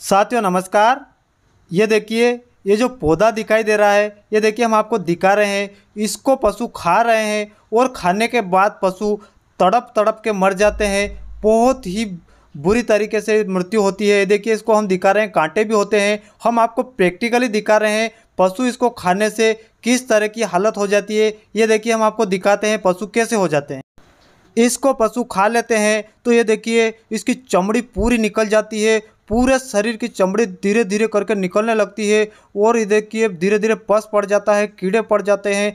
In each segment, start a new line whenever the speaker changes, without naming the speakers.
साथियों नमस्कार ये देखिए ये जो पौधा दिखाई दे रहा है ये देखिए हम आपको दिखा रहे हैं इसको पशु खा रहे हैं और खाने के बाद पशु तड़प तड़प के मर जाते हैं बहुत ही बुरी तरीके से मृत्यु होती है देखिए इसको हम दिखा रहे हैं कांटे भी होते हैं हम आपको प्रैक्टिकली दिखा रहे हैं पशु इसको खाने से किस तरह की हालत हो जाती है ये देखिए हम आपको दिखाते हैं पशु कैसे हो जाते हैं इसको पशु खा लेते हैं तो ये देखिए इसकी चमड़ी पूरी निकल जाती है पूरे शरीर की चमड़ी धीरे धीरे करके निकलने लगती है और ये देखिए धीरे धीरे पस पड़ जाता है कीड़े पड़ जाते हैं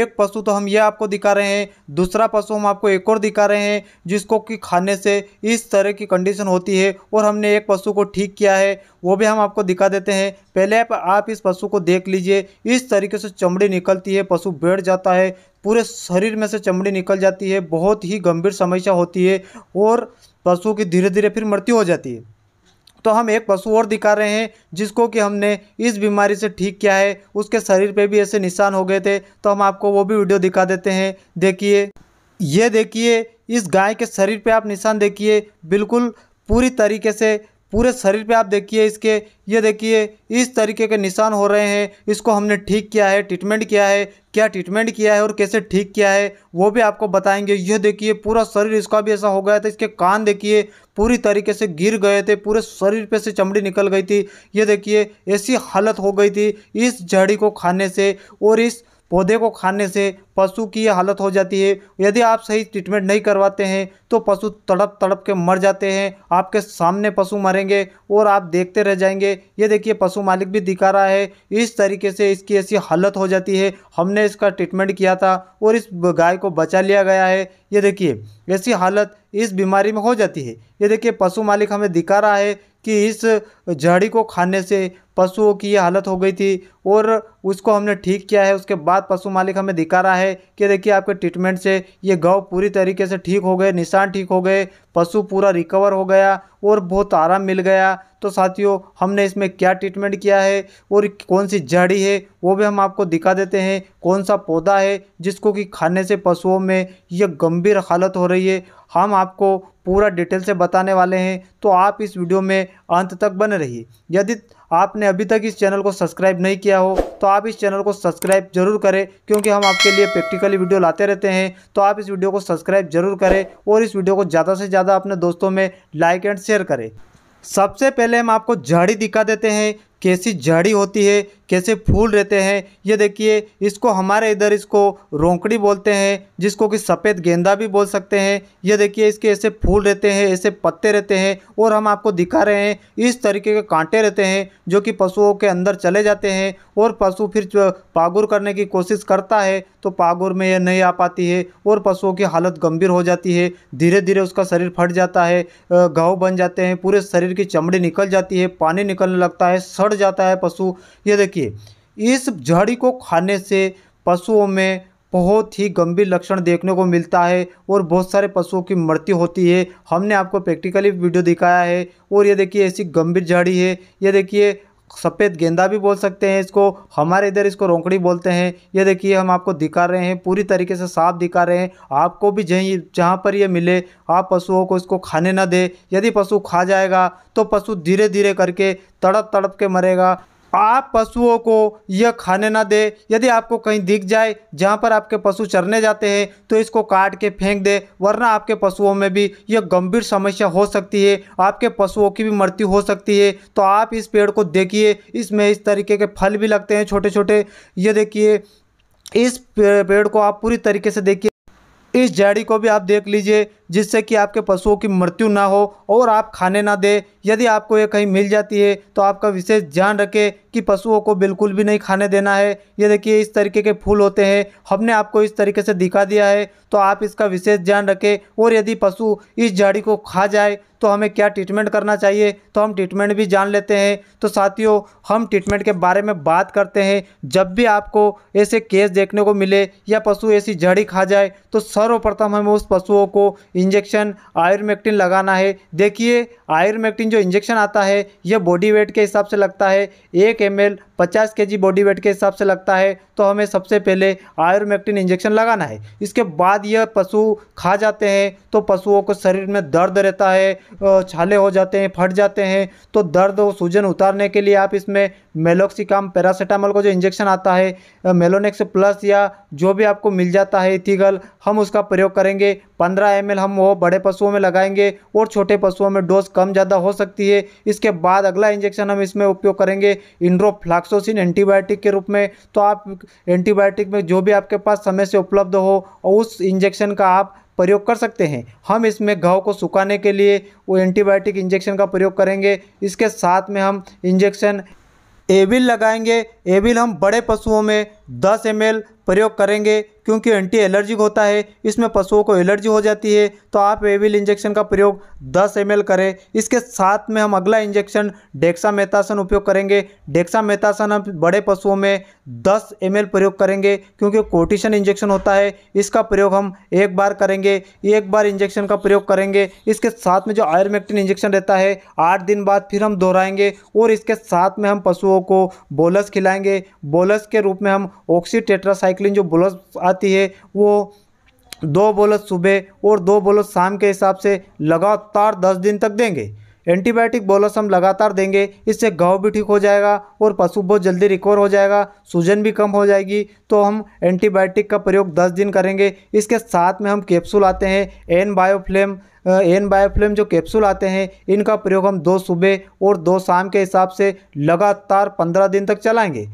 एक पशु तो हम ये आपको दिखा रहे हैं दूसरा पशु हम आपको एक और दिखा रहे हैं जिसको कि खाने से इस तरह की कंडीशन होती है और हमने एक पशु को ठीक किया है वो भी हम आपको दिखा देते हैं पहले आप, आप इस पशु को देख लीजिए इस तरीके से चमड़ी निकलती है पशु बैठ जाता है पूरे शरीर में से चमड़ी निकल जाती है बहुत ही गंभीर समस्या होती है और पशु की धीरे धीरे फिर मृत्यु हो जाती है तो हम एक पशु और दिखा रहे हैं जिसको कि हमने इस बीमारी से ठीक किया है उसके शरीर पे भी ऐसे निशान हो गए थे तो हम आपको वो भी वीडियो दिखा देते हैं देखिए ये देखिए इस गाय के शरीर पे आप निशान देखिए बिल्कुल पूरी तरीके से पूरे शरीर पे आप देखिए इसके ये देखिए इस तरीके के निशान हो रहे हैं इसको हमने ठीक किया है ट्रीटमेंट किया है क्या ट्रीटमेंट किया है और कैसे ठीक किया है वो भी आपको बताएंगे यह देखिए पूरा शरीर इसका भी ऐसा हो गया था इसके कान देखिए पूरी तरीके से गिर गए थे पूरे शरीर पे से चमड़ी निकल गई थी ये देखिए ऐसी हालत हो गई थी इस झड़ी को खाने से और इस पौधे को खाने से पशु की हालत हो जाती है यदि आप सही ट्रीटमेंट नहीं करवाते हैं तो पशु तड़प तड़प के मर जाते हैं आपके सामने पशु मरेंगे और आप देखते रह जाएंगे ये देखिए पशु मालिक भी दिखा रहा है इस तरीके से इसकी ऐसी हालत हो जाती है हमने इसका ट्रीटमेंट किया था और इस गाय को बचा लिया गया है ये देखिए ऐसी हालत इस बीमारी में हो जाती है ये देखिए पशु मालिक हमें दिखा रहा है कि इस झड़ी को खाने से पशुओं की हालत हो गई थी और उसको हमने ठीक किया है उसके बाद पशु मालिक हमें दिखा रहा है कि देखिए आपके ट्रीटमेंट से ये गाँव पूरी तरीके से ठीक हो गए निशान ठीक हो गए पशु पूरा रिकवर हो गया और बहुत आराम मिल गया तो साथियों हमने इसमें क्या ट्रीटमेंट किया है और कौन सी जड़ी है वो भी हम आपको दिखा देते हैं कौन सा पौधा है जिसको कि खाने से पशुओं में यह गंभीर हालत हो रही है हम आपको पूरा डिटेल से बताने वाले हैं तो आप इस वीडियो में अंत तक बने रहिए यदि आपने अभी तक इस चैनल को सब्सक्राइब नहीं किया हो तो आप इस चैनल को सब्सक्राइब जरूर करें क्योंकि हम आपके लिए प्रैक्टिकली वीडियो लाते रहते हैं तो आप इस वीडियो को सब्सक्राइब जरूर करें और इस वीडियो को ज़्यादा से ज़्यादा अपने दोस्तों में लाइक एंड शेयर करें सबसे पहले हम आपको झाड़ी दिखा देते हैं कैसी जड़ी होती है कैसे फूल रहते हैं ये देखिए इसको हमारे इधर इसको रोंकड़ी बोलते हैं जिसको कि सफ़ेद गेंदा भी बोल सकते हैं ये देखिए इसके ऐसे फूल रहते हैं ऐसे पत्ते रहते हैं और हम आपको दिखा रहे हैं इस तरीके के कांटे रहते हैं जो कि पशुओं के अंदर चले जाते हैं और पशु फिर पागुर करने की कोशिश करता है तो पागुर में यह नहीं आ पाती है और पशुओं की हालत गंभीर हो जाती है धीरे धीरे उसका शरीर फट जाता है घाव बन जाते हैं पूरे शरीर की चमड़ी निकल जाती है पानी निकलने लगता है सड़ झड़ जाता है पशु ये देखिए इस झड़ी को खाने से पशुओं में बहुत ही गंभीर लक्षण देखने को मिलता है और बहुत सारे पशुओं की मृत्यु होती है हमने आपको प्रैक्टिकली वीडियो दिखाया है और ये देखिए ऐसी गंभीर झाड़ी है ये देखिए सफ़ेद गेंदा भी बोल सकते हैं इसको हमारे इधर इसको रोंकड़ी बोलते हैं ये देखिए हम आपको दिखा रहे हैं पूरी तरीके से साफ दिखा रहे हैं आपको भी जहीं जहाँ पर ये मिले आप पशुओं को इसको खाने ना दे यदि पशु खा जाएगा तो पशु धीरे धीरे करके तड़प तड़प के मरेगा आप पशुओं को यह खाने ना दे यदि आपको कहीं दिख जाए जहाँ पर आपके पशु चरने जाते हैं तो इसको काट के फेंक दे वरना आपके पशुओं में भी यह गंभीर समस्या हो सकती है आपके पशुओं की भी मृत्यु हो सकती है तो आप इस पेड़ को देखिए इसमें इस तरीके के फल भी लगते हैं छोटे छोटे ये देखिए इस पेड़ को आप पूरी तरीके से देखिए इस झड़ी को भी आप देख लीजिए जिससे कि आपके पशुओं की मृत्यु ना हो और आप खाने ना दें यदि आपको ये कहीं मिल जाती है तो आपका विशेष ध्यान रखें कि पशुओं को बिल्कुल भी नहीं खाने देना है ये देखिए इस तरीके के फूल होते हैं हमने आपको इस तरीके से दिखा दिया है तो आप इसका विशेष ध्यान रखें और यदि पशु इस झाड़ी को खा जाए तो हमें क्या ट्रीटमेंट करना चाहिए तो हम ट्रीटमेंट भी जान लेते हैं तो साथियों हम ट्रीटमेंट के बारे में बात करते हैं जब भी आपको ऐसे केस देखने को मिले या पशु ऐसी झड़ी खा जाए तो सर्वप्रथम हमें उस पशुओं को इंजेक्शन आयुर्मेक्टिन लगाना है देखिए आयुर्मेक्टिन जो इंजेक्शन आता है यह बॉडी वेट के हिसाब से लगता है एक एम 50 के जी बॉडी वेट के हिसाब से लगता है तो हमें सबसे पहले आयुर्मेक्टिन इंजेक्शन लगाना है इसके बाद यह पशु खा जाते हैं तो पशुओं को शरीर में दर्द रहता है छाले हो जाते हैं फट जाते हैं तो दर्द और सूजन उतारने के लिए आप इसमें मेलोक्सिकाम पैरासीटामोल का जो इंजेक्शन आता है मेलोनेक्स प्लस या जो भी आपको मिल जाता है इथिगल हम उसका प्रयोग करेंगे 15 एम हम वो बड़े पशुओं में लगाएंगे और छोटे पशुओं में डोज कम ज़्यादा हो सकती है इसके बाद अगला इंजेक्शन हम इसमें उपयोग करेंगे इंड्रोफ्लाक्स ऑक्सोसिन एंटीबायोटिक के रूप में तो आप एंटीबायोटिक में जो भी आपके पास समय से उपलब्ध हो और उस इंजेक्शन का आप प्रयोग कर सकते हैं हम इसमें घाव को सुखाने के लिए वो एंटीबायोटिक इंजेक्शन का प्रयोग करेंगे इसके साथ में हम इंजेक्शन एविल लगाएंगे एविल हम बड़े पशुओं में दस एम प्रयोग करेंगे क्योंकि एंटी एलर्जिक होता है इसमें पशुओं को एलर्जी हो जाती है तो आप एविल इंजेक्शन का प्रयोग 10 एम करें इसके साथ में हम अगला इंजेक्शन डेक्सा मेतासन उपयोग करेंगे डेक्सा मेतासन हम बड़े पशुओं में 10 एम प्रयोग करेंगे क्योंकि कोटिशन इंजेक्शन होता है इसका प्रयोग हम एक बार करेंगे एक बार इंजेक्शन का प्रयोग करेंगे इसके साथ में जो आयुर्मेक्टिन इंजेक्शन रहता है आठ दिन बाद फिर हम दोहराएंगे और इसके साथ में हम पशुओं को बोलस खिलाएँगे बोलस के रूप में हम ऑक्सी टेट्रासाइक्लिन जो बोलस आती है वो दो बोलस सुबह और दो बोलस शाम के हिसाब से लगातार दस दिन तक देंगे एंटीबायोटिक बोलस हम लगातार देंगे इससे घाव भी ठीक हो जाएगा और पशु बहुत जल्दी रिकवर हो जाएगा सूजन भी कम हो जाएगी तो हम एंटीबायोटिक का प्रयोग दस दिन करेंगे इसके साथ में हम कैप्सूल आते हैं एन बायोफ्लेम एन बायोफ्लेम जो कैप्सूल आते हैं इनका प्रयोग हम दो सुबह और दो शाम के हिसाब से लगातार पंद्रह दिन तक चलाएँगे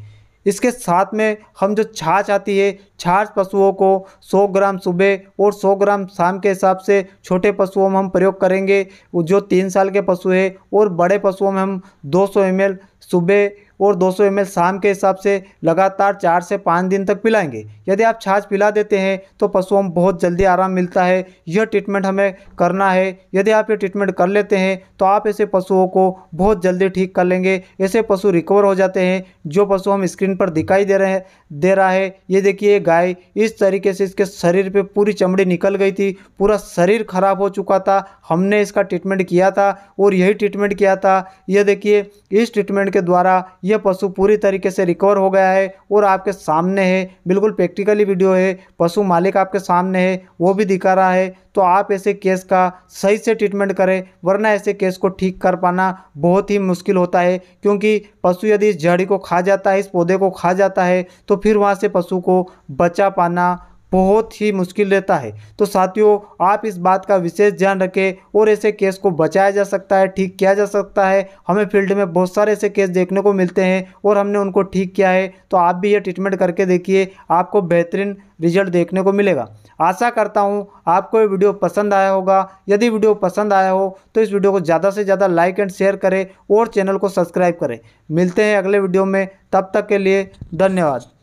इसके साथ में हम जो छाछ आती है छाछ पशुओं को 100 ग्राम सुबह और 100 ग्राम शाम के हिसाब से छोटे पशुओं में हम प्रयोग करेंगे जो तीन साल के पशु है और बड़े पशुओं में हम 200 सौ सुबह और 200 सौ शाम के हिसाब से लगातार चार से पाँच दिन तक पिलाएंगे यदि आप छाछ पिला देते हैं तो पशुओं में बहुत जल्दी आराम मिलता है यह ट्रीटमेंट हमें करना है यदि आप ये ट्रीटमेंट कर लेते हैं तो आप ऐसे पशुओं को बहुत जल्दी ठीक कर लेंगे ऐसे पशु रिकवर हो जाते हैं जो पशु हम स्क्रीन पर दिखाई दे रहे हैं दे रहा है ये देखिए गाय इस तरीके से इसके शरीर पर पूरी चमड़ी निकल गई थी पूरा शरीर खराब हो चुका था हमने इसका ट्रीटमेंट किया था और यही ट्रीटमेंट किया था यह देखिए इस ट्रीटमेंट के द्वारा यह पशु पूरी तरीके से रिकवर हो गया है और आपके सामने है बिल्कुल प्रैक्टिकली वीडियो है पशु मालिक आपके सामने है वो भी दिखा रहा है तो आप ऐसे केस का सही से ट्रीटमेंट करें वरना ऐसे केस को ठीक कर पाना बहुत ही मुश्किल होता है क्योंकि पशु यदि इस जड़ी को खा जाता है इस पौधे को खा जाता है तो फिर वहाँ से पशु को बचा पाना बहुत ही मुश्किल रहता है तो साथियों आप इस बात का विशेष ध्यान रखें और ऐसे केस को बचाया जा सकता है ठीक किया जा सकता है हमें फील्ड में बहुत सारे ऐसे केस देखने को मिलते हैं और हमने उनको ठीक किया है तो आप भी ये ट्रीटमेंट करके देखिए आपको बेहतरीन रिजल्ट देखने को मिलेगा आशा करता हूँ आपको ये वीडियो पसंद आया होगा यदि वीडियो पसंद आया हो तो इस वीडियो को ज़्यादा से ज़्यादा लाइक एंड शेयर करें और चैनल को सब्सक्राइब करें मिलते हैं अगले वीडियो में तब तक के लिए धन्यवाद